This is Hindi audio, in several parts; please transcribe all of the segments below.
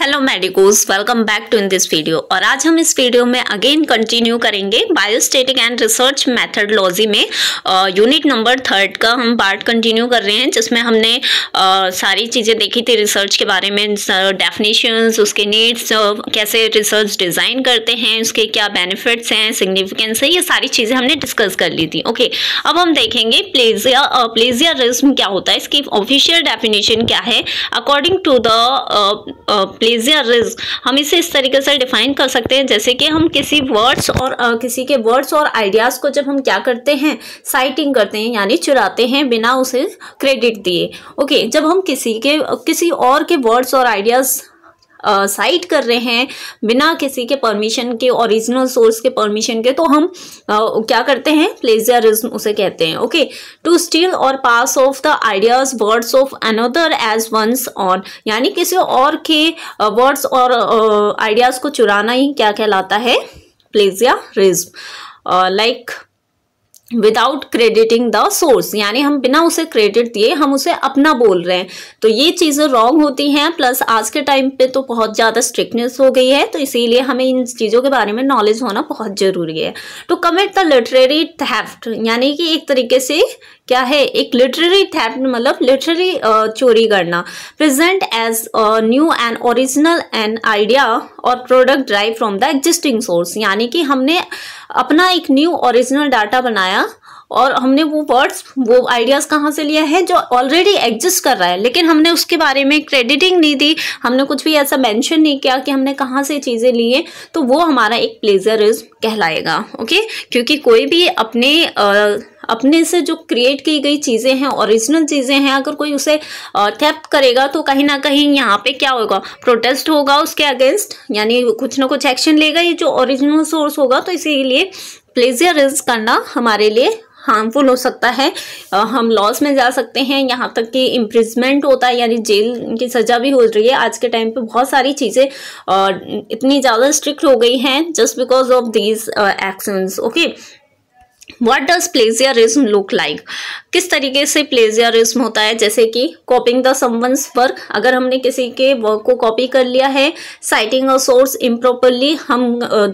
Hello medicos welcome back to in this video और आज हम इस वीडियो में अगेन कंटिन्यू करेंगे बायोस्टेटिक एंड रिसर्च मैथडलॉजी में यूनिट नंबर थर्ड का हम पार्ट कंटिन्यू कर रहे हैं जिसमें हमने आ, सारी चीज़ें देखी थी रिसर्च के बारे में डेफिनेशंस उसके नीड्स कैसे रिसर्च डिज़ाइन करते हैं उसके क्या बेनिफिट्स हैं सिग्निफिकेंस है ये सारी चीज़ें हमने डिस्कस कर ली थी ओके okay, अब हम देखेंगे प्लेजिया प्लेजिया रिज्म क्या होता है इसकी ऑफिशियल डेफिनेशन क्या है अकॉर्डिंग टू द इज या हम इसे इस तरीके से डिफाइन कर सकते हैं जैसे कि हम किसी वर्ड्स और आ, किसी के वर्ड्स और आइडियाज़ को जब हम क्या करते हैं साइटिंग करते हैं यानी चुराते हैं बिना उसे क्रेडिट दिए ओके जब हम किसी के किसी और के वर्ड्स और आइडियाज़ साइट कर रहे हैं बिना किसी के परमिशन के ओरिजिनल सोर्स के परमिशन के तो हम आ, क्या करते हैं प्लेजरिज्म उसे कहते हैं ओके टू स्टील और pass off the ideas words of another as one's own यानी किसी और के वर्ड्स और आइडियाज को चुराना ही क्या कहलाता है रिज्म like without crediting the source यानी हम बिना उसे क्रेडिट दिए हम उसे अपना बोल रहे हैं तो ये चीज़ें रॉन्ग होती हैं प्लस आज के टाइम पे तो बहुत ज़्यादा स्ट्रिक्टनेस हो गई है तो इसीलिए हमें इन चीज़ों के बारे में नॉलेज होना बहुत ज़रूरी है to commit the literary theft यानी कि एक तरीके से क्या है एक लिटरेरी थे मतलब लिटरेरी चोरी करना present as new and original and idea और product derived from the existing source यानी कि हमने अपना एक न्यू ओरिजिनल डाटा बनाया और हमने वो वर्ड्स वो आइडियाज़ कहाँ से लिया है जो ऑलरेडी एग्जिस्ट कर रहा है लेकिन हमने उसके बारे में क्रेडिटिंग नहीं दी हमने कुछ भी ऐसा मेंशन नहीं किया कि हमने कहाँ से चीज़ें ली हैं तो वो हमारा एक प्लेजरिज्म कहलाएगा ओके क्योंकि कोई भी अपने आ, अपने से जो क्रिएट की गई चीज़ें हैं ओरिजिनल चीज़ें हैं अगर कोई उसे थेप्ट करेगा तो कहीं ना कहीं यहाँ पे क्या होगा प्रोटेस्ट होगा उसके अगेंस्ट यानी कुछ ना कुछ एक्शन लेगा ये जो ओरिजिनल सोर्स होगा तो इसीलिए प्लेजरिज करना हमारे लिए हार्मफुल हो सकता है हम लॉस में जा सकते हैं यहाँ तक कि इम्प्रिजमेंट होता है यानी जेल की सज़ा भी हो रही है आज के टाइम पे बहुत सारी चीज़ें इतनी ज़्यादा स्ट्रिक्ट हो गई हैं just because of these actions okay what does plagiarism look like किस तरीके से प्लेजियरिज्म होता है जैसे कि कॉपिंग द समवंस वर्क अगर हमने किसी के वर्क को कॉपी कर लिया है साइटिंग अ सोर्स इम्प्रॉपरली हम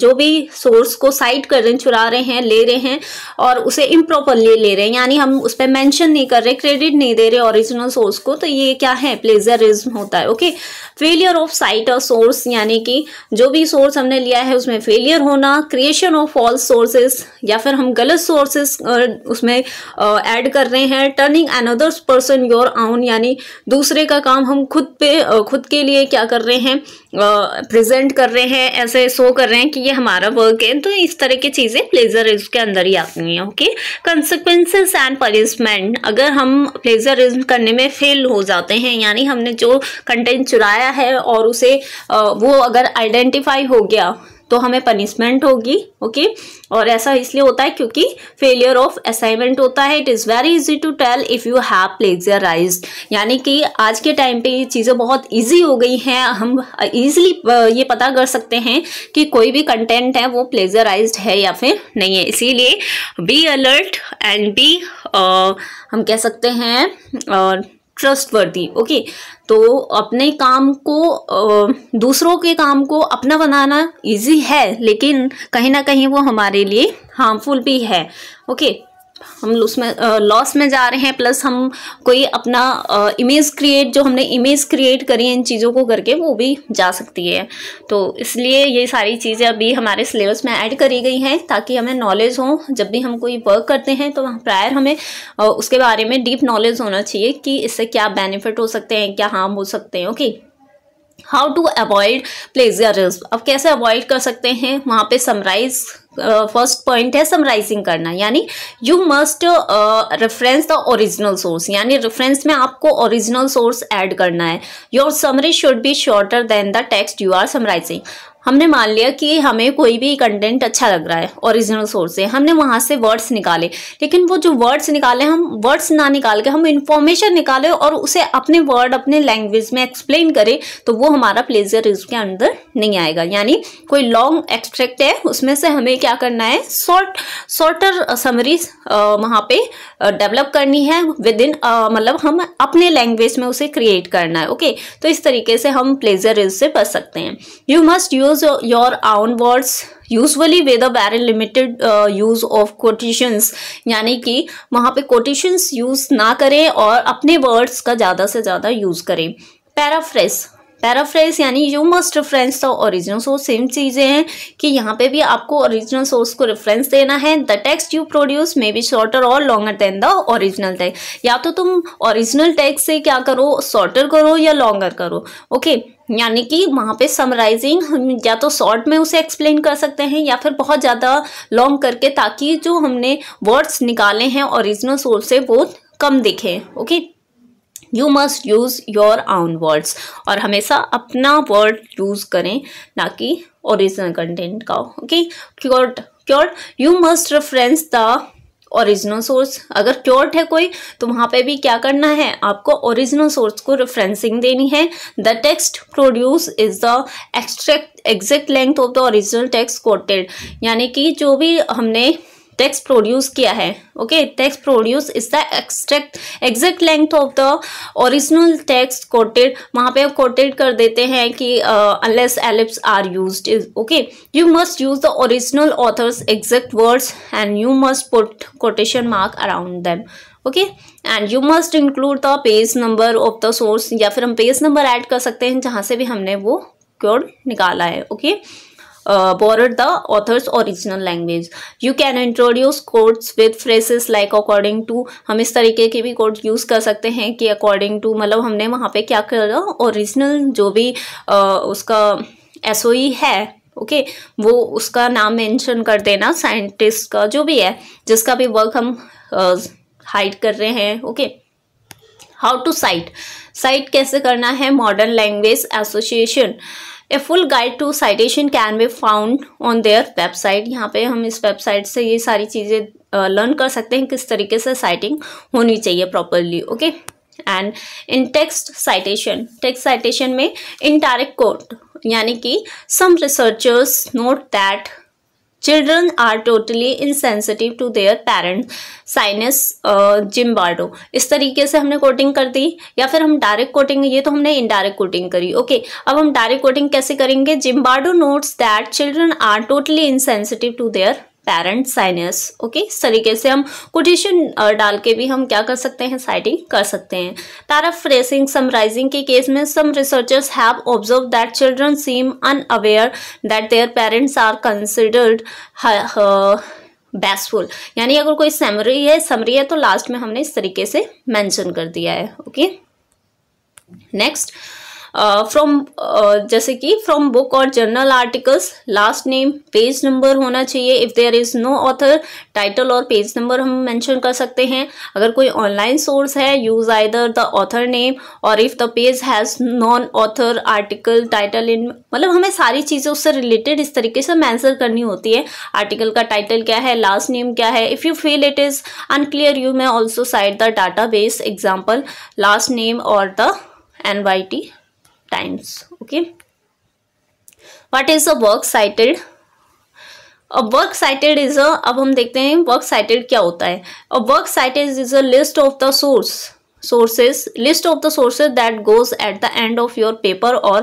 जो भी सोर्स को साइट कर रहे हैं चुरा रहे हैं ले रहे हैं और उसे इम्प्रॉपरली ले रहे हैं यानी हम उस पर मैंशन नहीं कर रहे क्रेडिट नहीं दे रहे ओरिजिनल सोर्स को तो ये क्या है प्लेजरिज्म होता है ओके फेलियर ऑफ साइट और सोर्स यानी कि जो भी सोर्स हमने लिया है उसमें फेलियर होना क्रिएशन ऑफ फॉल्स सोर्सेस या फिर हम गलत सोर्सेस उसमें ऐड कर कर रहे हैं टर्निंग अनदर्स पर्सन योर आउन यानी दूसरे का काम हम खुद पे खुद के लिए क्या कर रहे हैं प्रेजेंट कर रहे हैं ऐसे शो कर रहे हैं कि ये हमारा वर्क है तो इस तरह की चीज़ें प्लेजरिज्म के अंदर ही आती हैं ओके कंसिक्वेंसेस एंड पनिशमेंट अगर हम प्लेजरिज्म करने में फेल हो जाते हैं यानी हमने जो कंटेंट चुराया है और उसे वो अगर आइडेंटिफाई हो गया तो हमें पनिशमेंट होगी ओके और ऐसा इसलिए होता है क्योंकि फेलियर ऑफ असाइनमेंट होता है it is very easy to tell if you have plagiarise यानी कि आज के टाइम पे ये चीज़ें बहुत ईजी हो गई हैं हम ईजिली ये पता कर सकते हैं कि कोई भी कंटेंट है वो प्लेजराइज है या फिर नहीं है इसीलिए बी अलर्ट एंड बी हम कह सकते हैं और ट्रस्टवर्दी ओके तो अपने काम को दूसरों के काम को अपना बनाना इजी है लेकिन कहीं ना कहीं वो हमारे लिए हार्मफुल भी है ओके हम उसमें लॉस में जा रहे हैं प्लस हम कोई अपना इमेज क्रिएट जो हमने इमेज क्रिएट करी है इन चीज़ों को करके वो भी जा सकती है तो इसलिए ये सारी चीज़ें अभी हमारे सिलेबस में ऐड करी गई हैं ताकि हमें नॉलेज हो जब भी हम कोई वर्क करते हैं तो प्रायर हमें उसके बारे में डीप नॉलेज होना चाहिए कि इससे क्या बेनिफिट हो सकते हैं क्या हार्म हो सकते हैं okay how to avoid plagiarism अब कैसे अवॉइड कर सकते हैं वहाँ पर समराइज़ फर्स्ट पॉइंट है समराइजिंग करना यानी you must reference the original source यानी रेफरेंस में आपको ओरिजिनल सोर्स ऐड करना है your summary should be shorter than the text you are summarising हमने मान लिया कि हमें कोई भी कंटेंट अच्छा लग रहा है ओरिजिनल सोर्स से हमने वहाँ से वर्ड्स निकाले लेकिन वो जो वर्ड्स निकाले हम वर्ड्स ना निकाल के हम इन्फॉर्मेशन निकाले और उसे अपने वर्ड अपने लैंग्वेज में एक्सप्लेन करें तो वो हमारा प्लेजरिज्म के अंदर नहीं आएगा यानी कोई लॉन्ग एक्सट्रैक्ट है उसमें से हमें क्या करना है शॉर्ट शॉर्टर समरीज वहाँ पे डेवलप करनी है विद इन मतलब हम अपने लैंग्वेज में उसे क्रिएट करना है ओके okay? तो इस तरीके से हम प्लेजरिज्म से बच सकते हैं you must use use uh, your own words usually with a very limited use of quotations यानी कि वहाँ पे कोटेशंस यूज़ ना करें और अपने वर्ड्स का ज़्यादा से ज़्यादा यूज़ करें पैराफ्रेस पैराफ्रेज यानी you must reference the original source same चीज़ें हैं कि यहाँ पे भी आपको ओरिजिनल सोर्स को रेफरेंस देना है the text you produce may be shorter और longer than the original text या तो तुम ओरिजिनल टेक्स्ट से क्या करो शॉर्टर करो या लॉन्गर करो ओके okay. यानी कि वहाँ पे समराइजिंग हम या तो शॉर्ट में उसे एक्सप्लेन कर सकते हैं या फिर बहुत ज़्यादा लॉन्ग करके ताकि जो हमने वर्ड्स निकाले हैं ओरिजिनल सोर्स से वो कम दिखे okay okay? You must use your own words और हमेशा अपना वर्ड यूज़ करें ना कि ओरिजिनल कंटेंट का okay quote quote you must reference the original source अगर क्योर्ट है कोई तो वहाँ पे भी क्या करना है आपको ओरिजिनल सोर्स को रेफरेंसिंग देनी है the text produce is the extract exact length of the original text quoted यानी कि जो भी हमने टेक्स प्रोड्यूस किया है okay text produce is the extract exact length of the original text quoted वहाँ पे आप कोटेड कर देते हैं कि unless ellipse are use okay you must use the original author's exact words and you must put quotation mark around them okay and you must include the page number of the source या फिर हम पेज नंबर ऐड कर सकते हैं जहाँ से भी हमने वो क्योर निकाला है okay okay? uh, borrowed the author's original language you can introduce quotes with phrases like according to हम इस तरीके के भी कोड यूज़ कर सकते हैं कि अकॉर्डिंग टू मतलब हमने वहाँ पे क्या करा ओरिजिनल जो भी uh, उसका एस e है ओके okay, वो उसका नाम मेंशन कर देना साइंटिस्ट का जो भी है जिसका भी वर्क हम हाइड uh, कर रहे हैं okay how to cite cite कैसे करना है modern language association a full guide to citation can be found on their website यहाँ पे हम इस वेबसाइट से ये सारी चीज़ें लर्न कर सकते हैं किस तरीके से साइटिंग होनी चाहिए properly okay and in text citation text citation में इनडायरेक्ट कोट यानी कि some researchers note that Children are totally insensitive to their parents. साइनस जिम्बार्डो Uh, इस तरीके से हमने कोटिंग कर दी या फिर हम डायरेक्ट कोटिंग ये तो हमने इनडायरेक्ट कोटिंग करी ओके okay, अब हम डायरेक्ट कोटिंग कैसे करेंगे Zimbardo notes that children are totally insensitive to their parent साइनस ओके इस तरीके से हम कोटेशन डाल के भी हम क्या कर सकते हैं साइटिंग कर सकते हैं पैराफ्रेसिंग समराइजिंग के केस में some researchers have observe that children seem unaware that their parents are considered बेस्टफुल यानी अगर कोई समरी है समरी है तो लास्ट में हमने इस तरीके से मैंशन कर दिया है okay okay? Next from uh, uh, जैसे कि फ्रॉम बुक और journal articles last name page number होना चाहिए if there is no author title और पेज नंबर हम मेंशन कर सकते हैं अगर कोई ऑनलाइन सोर्स है use either the author name और if the page has non author article title in मतलब हमें सारी चीज़ें उससे रिलेटेड इस तरीके से मैंसर करनी होती है आर्टिकल का टाइटल क्या है लास्ट नेम क्या है if you feel it is unclear you may also cite the database example last name और the N Y T times okay what is a work cited a work cited is a अब हम देखते हैं वर्क साइटेड क्या होता है a work cited is a list of the source sources list of the sources that goes at the end of your paper or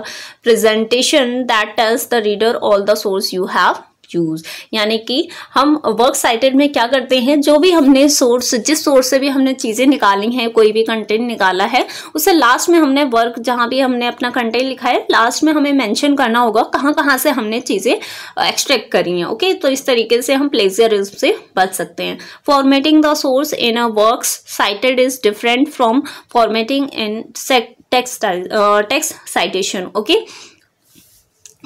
presentation that tells the reader all the source you have use यानी कि हम वर्क साइटेड में क्या करते हैं जो भी हमने सोर्स जिस सोर्स से भी हमने चीज़ें निकाली हैं कोई भी कंटेंट निकाला है उसे लास्ट में हमने वर्क जहाँ भी हमने अपना कंटेंट लिखा है लास्ट में हमें मैंशन करना होगा कहाँ कहाँ से हमने चीज़ें एक्सट्रैक्ट करी हैं ओके तो इस तरीके से हम प्लेजर से बच सकते हैं formatting the source in a work cited is different from formatting in text text citation okay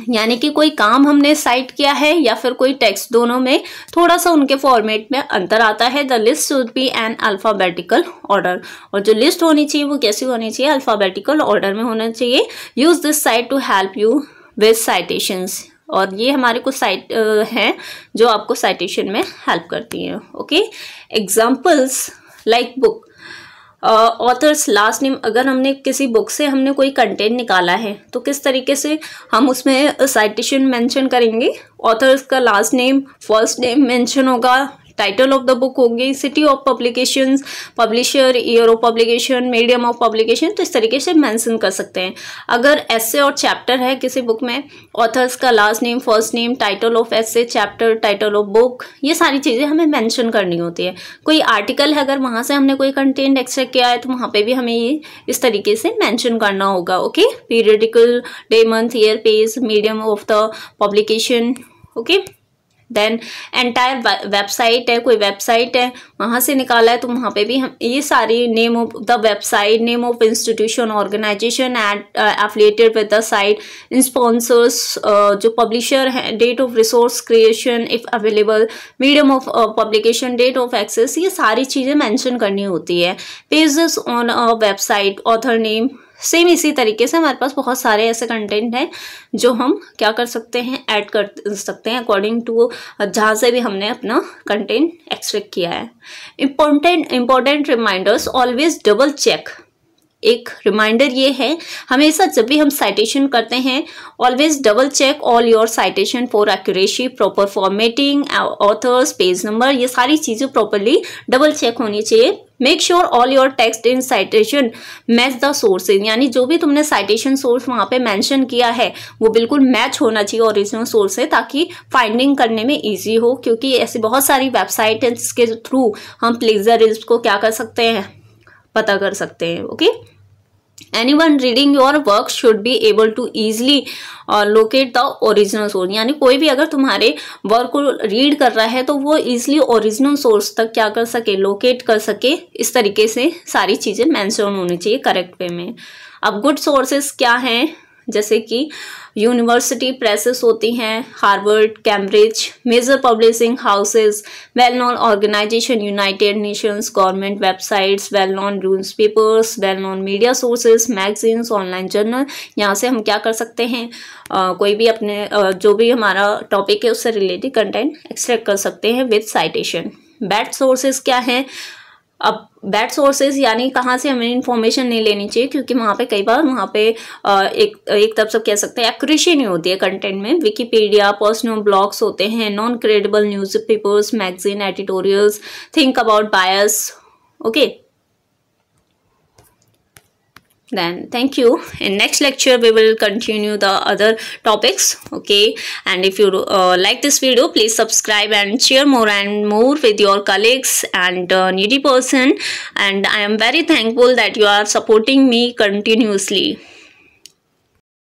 यानी कि कोई काम हमने साइट किया है या फिर कोई टेक्स्ट दोनों में थोड़ा सा उनके फॉर्मेट में अंतर आता है the list should be an alphabetical order और जो लिस्ट होनी चाहिए वो कैसी होनी चाहिए अल्फ़ाबेटिकल ऑर्डर में होना चाहिए use this site to help you with citations और ये हमारे कुछ साइट हैं जो आपको साइटेशन में हेल्प करती हैं okay examples like book author's last name अगर हमने किसी बुक से हमने कोई कंटेंट निकाला है तो किस तरीके से हम उसमें साइटेशन मेंशन करेंगे ऑथर्स का last name first name mention होगा टाइटल ऑफ द बुक होगी city of publication publisher year of publication medium of publication तो इस तरीके से मैंसन कर सकते हैं अगर ऐसे और चैप्टर है किसी बुक में ऑथर्स का last name first name title of ऐसे चैप्टर टाइटल ऑफ बुक ये सारी चीज़ें हमें मैंशन करनी होती है कोई आर्टिकल है अगर वहाँ से हमने कोई कंटेंट एक्सट्रैक्ट किया है तो वहाँ पर भी हमें ये इस तरीके से मैंशन करना होगा okay periodical day month year page medium of the publication okay then entire website है कोई वेबसाइट है वहाँ से निकाला है तो वहाँ पे भी हम ये सारी name of the website name of institution organisation एड affiliated with the site sponsors जो पब्लिशर है date of resource creation if available medium of publication date of access ये सारी चीज़ें मैंशन करनी होती है pages on website author name same इसी तरीके से हमारे पास बहुत सारे ऐसे कंटेंट हैं जो हम क्या कर सकते हैं ऐड कर सकते हैं अकॉर्डिंग टू जहाँ से भी हमने अपना कंटेंट एक्सट्रैक्ट किया है important important reminders always double check एक रिमाइंडर ये है हमेशा जब भी हम साइटेशन करते हैं always double check all your citation for accuracy proper formatting authors page number ये सारी चीज़ें प्रॉपरली डबल चेक होनी चाहिए make sure all your text in citation match the sources यानी जो भी तुमने साइटेशन सोर्स वहाँ पे मेंशन किया है वो बिल्कुल मैच होना चाहिए ओरिजिनल सोर्स से ताकि फाइंडिंग करने में इजी हो क्योंकि ऐसी बहुत सारी वेबसाइट है जिसके थ्रू हम प्लेजर को क्या कर सकते हैं पता कर सकते हैं okay anyone reading your work should be able to easily locate the original source यानी कोई भी अगर तुम्हारे वर्क को रीड कर रहा है तो वो ईजिली ओरिजिनल सोर्स तक क्या कर सके लोकेट कर सके इस तरीके से सारी चीज़ें मैंशन होनी चाहिए करेक्ट वे में अब गुड सोर्सेस क्या हैं जैसे कि यूनिवर्सिटी प्रेसेस होती हैं Harvard Cambridge major publishing houses well known organisation United Nations government websites well known newspapers well known media sources magazines online journal यहाँ से हम क्या कर सकते हैं आ, कोई भी अपने आ, जो भी हमारा टॉपिक है उससे रिलेटेड कंटेंट एक्सट्रैक्ट कर सकते हैं विथ साइटेशन बैड सोर्सेज क्या हैं अब बैड सोर्सेज यानी कहाँ से हमें इन्फॉर्मेशन नहीं लेनी चाहिए क्योंकि वहाँ पे कई बार वहाँ पे एक एक तब सब कह सकते हैं एक्यूरेसी नहीं होती है कंटेंट में विकीपीडिया पर्सनल ब्लॉग्स होते हैं non credible newspapers magazine editorials think about bias okay then thank you in next lecture we will continue the other topics okay and if you uh, like this video please subscribe and share more and more with your colleagues and uh, needy person and i am very thankful that you are supporting me continuously